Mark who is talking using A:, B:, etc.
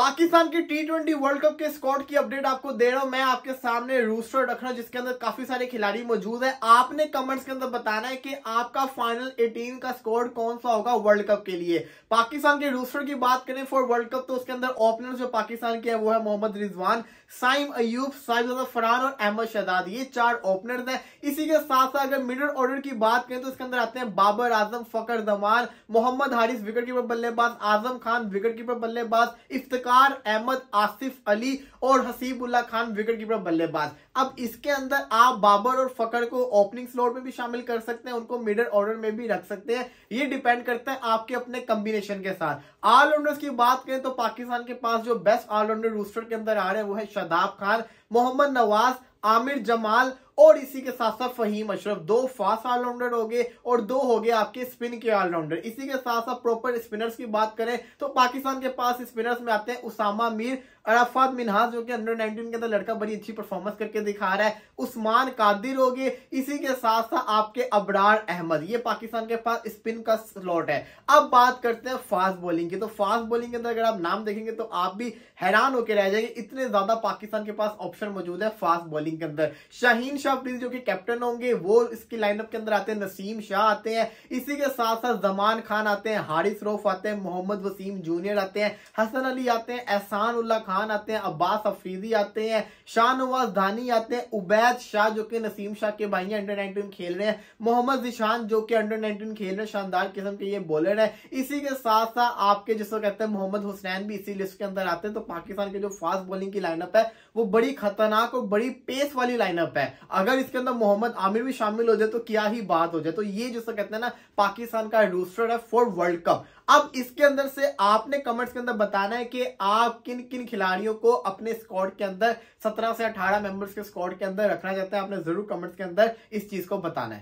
A: पाकिस्तान की T twenty world cup के score की अपडेट आपको दे रहा हूं मैं आपके सामने रूस्टर रख रहा हूं जिसके अंदर काफी सारे खिलाड़ी मौजूद है आपने कमेंट्स के अंदर बताना है कि आपका फाइनल 18 का स्कॉट कौन सा होगा वर्ल्ड कप के लिए पाकिस्तान के रूस्टर की बात करें फॉर वर्ल्ड कप तो उसके अंदर ओपनर जो पाकिस्तान के है वो है मोहम्मद रिजवान साइम अयूब साहिबजादा फरहान और अहमद शहजाद ये चार ओपनर्स हैं इसी के साथ साथ अगर मिडल ऑर्डर की बात करें तो इसके अंदर आते हैं बाबर आजम फकर दमान मोहम्मद हारिस विकेट कीपर बल्लेबाज आजम खान विकेट कीपर बल्लेबाज इफ्तार वकार अहमद आसिफ अली और हसीबुल्ला खान विकेट कीपर बल्लेबाज अब इसके अंदर आप बाबर और फकर को ओपनिंग स्लॉट में भी शामिल कर सकते हैं उनको मिडल ऑर्डर में भी रख सकते हैं ये डिपेंड करता है आपके अपने कॉम्बिनेशन के साथ ऑलराउंडर्स की बात करें तो पाकिस्तान के पास जो बेस्ट ऑलराउंडर रूस्टर के अंदर आ रहे हैं वो है शदाब खान मोहम्मद नवाज आमिर जमाल और इसी के साथ साथ फहीम अशरफ दो फास्ट ऑलराउंडर हो गए और दो हो गए आपके स्पिन के ऑलराउंडर इसी के साथ साथ प्रॉपर स्पिनर्स की बात करें तो पाकिस्तान के पास स्पिनर्स में आते हैं उसामा मीर अराफात मिनहाज जो कि अंडर 19 के अंदर लड़का बड़ी अच्छी परफॉर्मेंस करके दिखा रहा है उस्मान कादिर हो गए इसी के साथ साथ आपके अबरार अहमद ये पाकिस्तान के पास स्पिन का स्लॉट है अब बात करते हैं फास्ट बॉलिंग की तो फास्ट बॉलिंग के अंदर अगर आप नाम देखेंगे तो आप भी हैरान होकर रह जाएंगे इतने ज्यादा पाकिस्तान के पास ऑप्शन मौजूद है फास्ट बॉलिंग के अंदर शाहीन शाह शाह अफरील जो कि कैप्टन होंगे वो इसकी लाइनअप के अंदर आते हैं नसीम शाह आते हैं इसी के साथ साथ जमान खान आते हैं हारिस रोफ आते हैं मोहम्मद वसीम जूनियर आते हैं हसन अली आते हैं एहसान उल्ला खान आते हैं अब्बास अफरीदी आते हैं शाहनवाज धानी आते हैं उबैद शाह जो कि नसीम शाह के भाई अंडर नाइनटीन खेल रहे हैं मोहम्मद जिशान जो कि अंडर नाइनटीन खेल रहे हैं शानदार किस्म के ये बॉलर है इसी के साथ साथ आपके जिसको कहते हैं मोहम्मद हुसैन भी इसी लिस्ट के अंदर आते हैं तो पाकिस्तान के जो फास्ट बॉलिंग की लाइनअप है वो बड़ी खतरनाक और बड़ी पेस वाली लाइनअप है अगर इसके अंदर मोहम्मद आमिर भी शामिल हो जाए तो क्या ही बात हो जाए तो ये जिसको कहते हैं ना पाकिस्तान का रूस्टर है फॉर वर्ल्ड कप अब इसके अंदर से आपने कमेंट्स के अंदर बताना है कि आप किन किन खिलाड़ियों को अपने स्क्वाड के अंदर 17 से 18 मेंबर्स के स्क्वाड के अंदर रखना चाहते हैं आपने जरूर कमेंट्स के अंदर इस चीज को बताना है